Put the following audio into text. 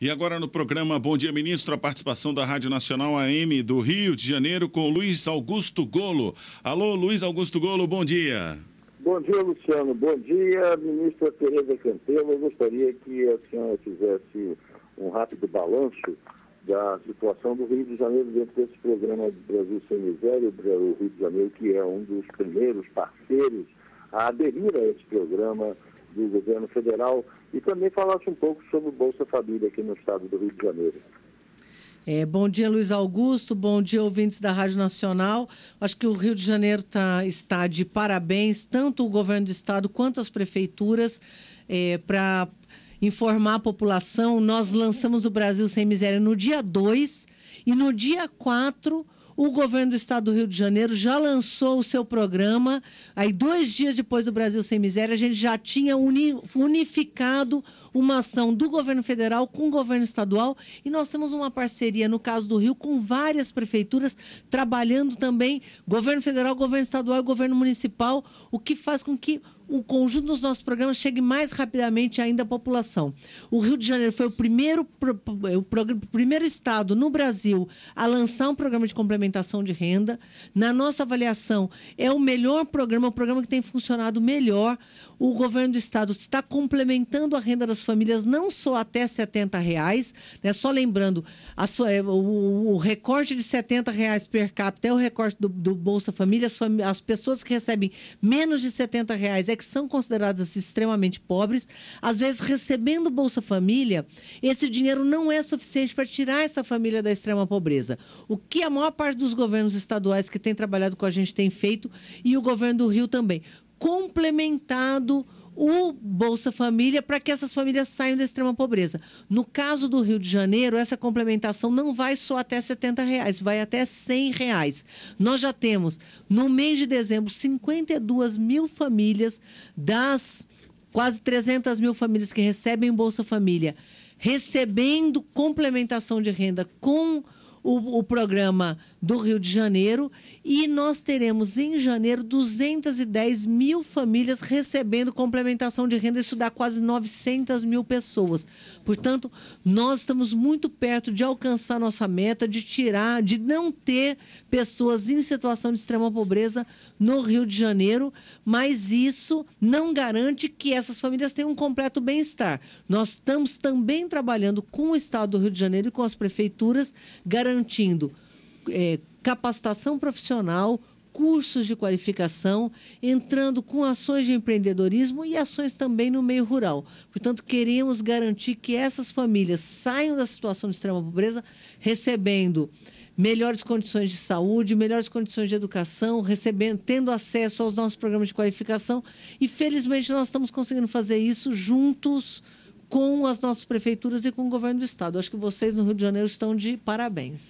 E agora no programa Bom Dia Ministro, a participação da Rádio Nacional AM do Rio de Janeiro com Luiz Augusto Golo. Alô, Luiz Augusto Golo, bom dia. Bom dia, Luciano. Bom dia, ministra Tereza Campelo. Eu gostaria que a senhora fizesse um rápido balanço da situação do Rio de Janeiro dentro desse programa do Brasil Sem Miséria, o Rio de Janeiro, que é um dos primeiros parceiros a aderir a esse programa do governo federal e também falasse um pouco sobre o Bolsa Família aqui no estado do Rio de Janeiro. É, bom dia, Luiz Augusto. Bom dia, ouvintes da Rádio Nacional. Acho que o Rio de Janeiro tá, está de parabéns, tanto o governo do estado quanto as prefeituras, é, para informar a população. Nós lançamos o Brasil Sem Miséria no dia 2 e no dia 4. Quatro o governo do estado do Rio de Janeiro já lançou o seu programa. Aí, dois dias depois do Brasil Sem Miséria, a gente já tinha unificado uma ação do governo federal com o governo estadual. E nós temos uma parceria, no caso do Rio, com várias prefeituras, trabalhando também governo federal, governo estadual e governo municipal, o que faz com que o conjunto dos nossos programas chegue mais rapidamente ainda à população. O Rio de Janeiro foi o primeiro, o primeiro estado no Brasil a lançar um programa de complementação de renda. Na nossa avaliação, é o melhor programa, o é programa que tem funcionado melhor. O governo do estado está complementando a renda das famílias não só até R$ 70, reais, né? só lembrando, a sua, é, o, o recorte de R$ 70 reais per capita é o recorte do, do Bolsa Família. As, as pessoas que recebem menos de R$ 70 reais é que são consideradas assim, extremamente pobres, às vezes recebendo Bolsa Família, esse dinheiro não é suficiente para tirar essa família da extrema pobreza. O que a maior parte dos governos estaduais que têm trabalhado com a gente tem feito e o governo do Rio também. Complementado o Bolsa Família para que essas famílias saiam da extrema pobreza. No caso do Rio de Janeiro, essa complementação não vai só até R$ 70, reais, vai até R$ 100. Reais. Nós já temos, no mês de dezembro, 52 mil famílias das quase 300 mil famílias que recebem Bolsa Família recebendo complementação de renda com o, o programa do Rio de Janeiro e nós teremos em janeiro 210 mil famílias recebendo complementação de renda. Isso dá quase 900 mil pessoas. Portanto, nós estamos muito perto de alcançar nossa meta, de tirar, de não ter pessoas em situação de extrema pobreza no Rio de Janeiro, mas isso não garante que essas famílias tenham um completo bem-estar. Nós estamos também trabalhando com o Estado do Rio de Janeiro e com as prefeituras, garantindo garantindo é, capacitação profissional, cursos de qualificação, entrando com ações de empreendedorismo e ações também no meio rural. Portanto, queremos garantir que essas famílias saiam da situação de extrema pobreza recebendo melhores condições de saúde, melhores condições de educação, recebendo, tendo acesso aos nossos programas de qualificação e felizmente nós estamos conseguindo fazer isso juntos com as nossas prefeituras e com o governo do estado. Acho que vocês no Rio de Janeiro estão de parabéns.